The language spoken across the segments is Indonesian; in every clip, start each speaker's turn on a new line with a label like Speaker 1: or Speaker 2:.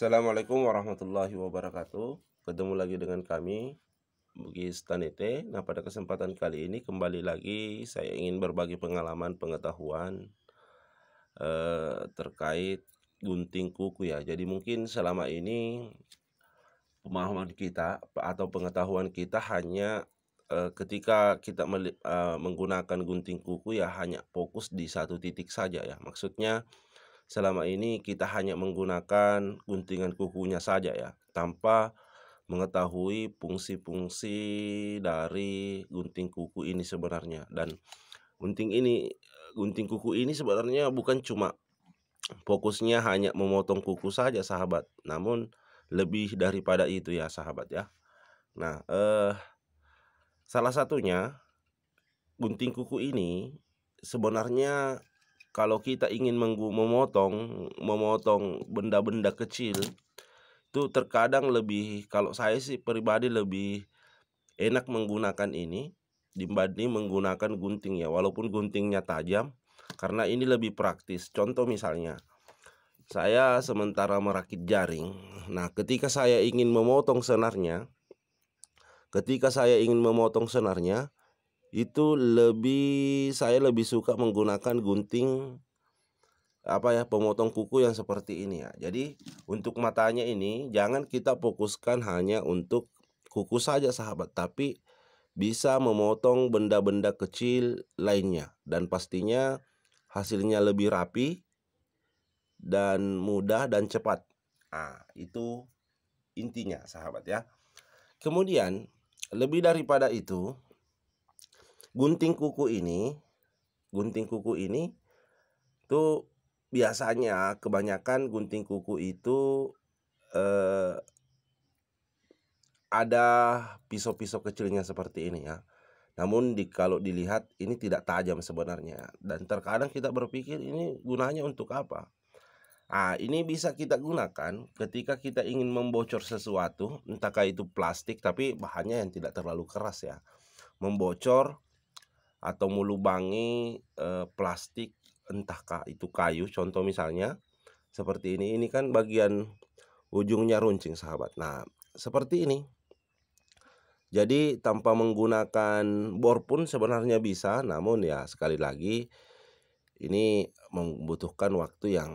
Speaker 1: Assalamualaikum warahmatullahi wabarakatuh. Ketemu lagi dengan kami Bugis Tanete. Nah, pada kesempatan kali ini kembali lagi saya ingin berbagi pengalaman pengetahuan eh, terkait gunting kuku ya. Jadi mungkin selama ini pemahaman kita atau pengetahuan kita hanya eh, ketika kita eh, menggunakan gunting kuku ya hanya fokus di satu titik saja ya. Maksudnya selama ini kita hanya menggunakan guntingan kukunya saja ya, tanpa mengetahui fungsi-fungsi dari gunting kuku ini sebenarnya dan gunting ini gunting kuku ini sebenarnya bukan cuma fokusnya hanya memotong kuku saja sahabat, namun lebih daripada itu ya sahabat ya. Nah, eh salah satunya gunting kuku ini sebenarnya kalau kita ingin memotong memotong benda-benda kecil itu terkadang lebih kalau saya sih pribadi lebih enak menggunakan ini dibanding menggunakan gunting ya walaupun guntingnya tajam karena ini lebih praktis contoh misalnya saya sementara merakit jaring nah ketika saya ingin memotong senarnya ketika saya ingin memotong senarnya itu lebih saya lebih suka menggunakan gunting apa ya pemotong kuku yang seperti ini ya. Jadi untuk matanya ini jangan kita fokuskan hanya untuk kuku saja sahabat, tapi bisa memotong benda-benda kecil lainnya dan pastinya hasilnya lebih rapi dan mudah dan cepat. ah itu intinya sahabat ya. Kemudian lebih daripada itu gunting kuku ini gunting kuku ini tuh biasanya kebanyakan gunting kuku itu eh, ada pisau-pisau kecilnya seperti ini ya. Namun di, kalau dilihat ini tidak tajam sebenarnya dan terkadang kita berpikir ini gunanya untuk apa? Ah, ini bisa kita gunakan ketika kita ingin membocor sesuatu, entahkah itu plastik tapi bahannya yang tidak terlalu keras ya. Membocor atau melubangi eh, plastik entahkah itu kayu contoh misalnya seperti ini ini kan bagian ujungnya runcing sahabat nah seperti ini jadi tanpa menggunakan bor pun sebenarnya bisa namun ya sekali lagi ini membutuhkan waktu yang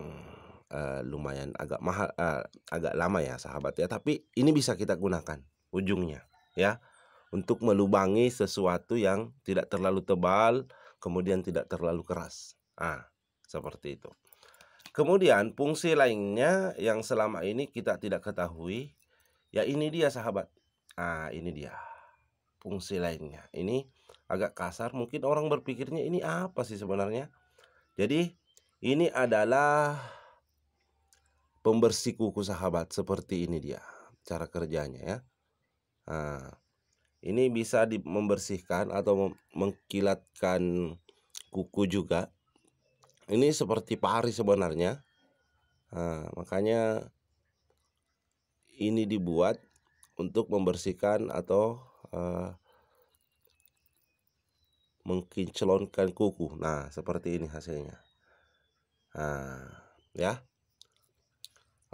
Speaker 1: uh, lumayan agak mahal uh, agak lama ya sahabat ya tapi ini bisa kita gunakan ujungnya ya untuk melubangi sesuatu yang tidak terlalu tebal, kemudian tidak terlalu keras. Ah, seperti itu. Kemudian fungsi lainnya yang selama ini kita tidak ketahui, ya ini dia sahabat. Ah, ini dia. Fungsi lainnya. Ini agak kasar, mungkin orang berpikirnya ini apa sih sebenarnya? Jadi, ini adalah pembersih kuku sahabat seperti ini dia cara kerjanya ya. Ah, ini bisa di, membersihkan atau mengkilatkan kuku juga ini seperti pari sebenarnya nah, makanya ini dibuat untuk membersihkan atau uh, mengkinclonkan kuku nah seperti ini hasilnya nah ya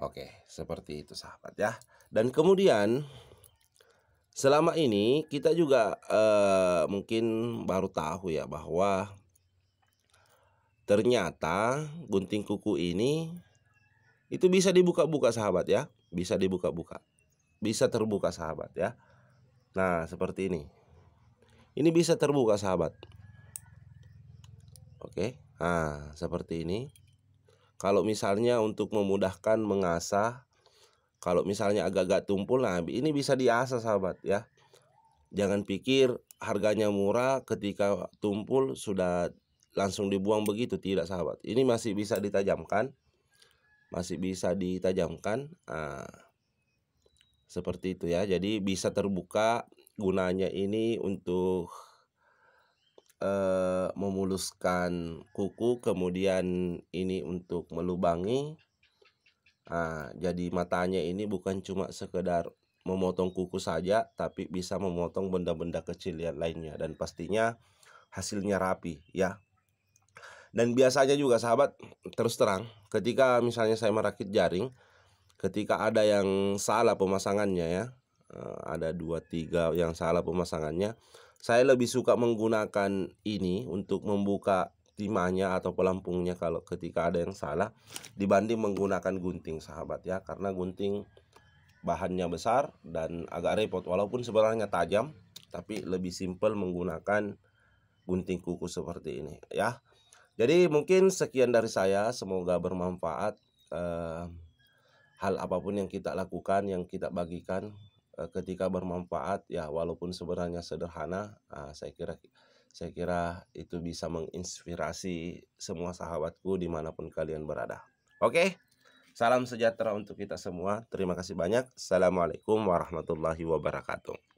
Speaker 1: oke seperti itu sahabat ya dan kemudian Selama ini kita juga uh, mungkin baru tahu ya bahwa ternyata gunting kuku ini itu bisa dibuka-buka sahabat ya, bisa dibuka-buka. Bisa terbuka sahabat ya. Nah, seperti ini. Ini bisa terbuka sahabat. Oke. Nah, seperti ini. Kalau misalnya untuk memudahkan mengasah kalau misalnya agak-agak tumpul, nah ini bisa diasah sahabat ya. Jangan pikir harganya murah ketika tumpul sudah langsung dibuang begitu tidak sahabat. Ini masih bisa ditajamkan, masih bisa ditajamkan. Nah, seperti itu ya. Jadi bisa terbuka gunanya ini untuk eh, memuluskan kuku, kemudian ini untuk melubangi Nah, jadi matanya ini bukan cuma sekedar memotong kuku saja, tapi bisa memotong benda-benda kecil yang lainnya dan pastinya hasilnya rapi ya. Dan biasanya juga sahabat terus terang ketika misalnya saya merakit jaring, ketika ada yang salah pemasangannya ya, eh, ada dua tiga yang salah pemasangannya, saya lebih suka menggunakan ini untuk membuka timahnya atau pelampungnya kalau ketika ada yang salah dibanding menggunakan gunting sahabat ya karena gunting bahannya besar dan agak repot walaupun sebenarnya tajam tapi lebih simpel menggunakan gunting kuku seperti ini ya jadi mungkin sekian dari saya semoga bermanfaat eh, hal apapun yang kita lakukan yang kita bagikan eh, ketika bermanfaat ya walaupun sebenarnya sederhana eh, saya kira saya kira itu bisa menginspirasi semua sahabatku dimanapun kalian berada. Oke, salam sejahtera untuk kita semua. Terima kasih banyak. Assalamualaikum warahmatullahi wabarakatuh.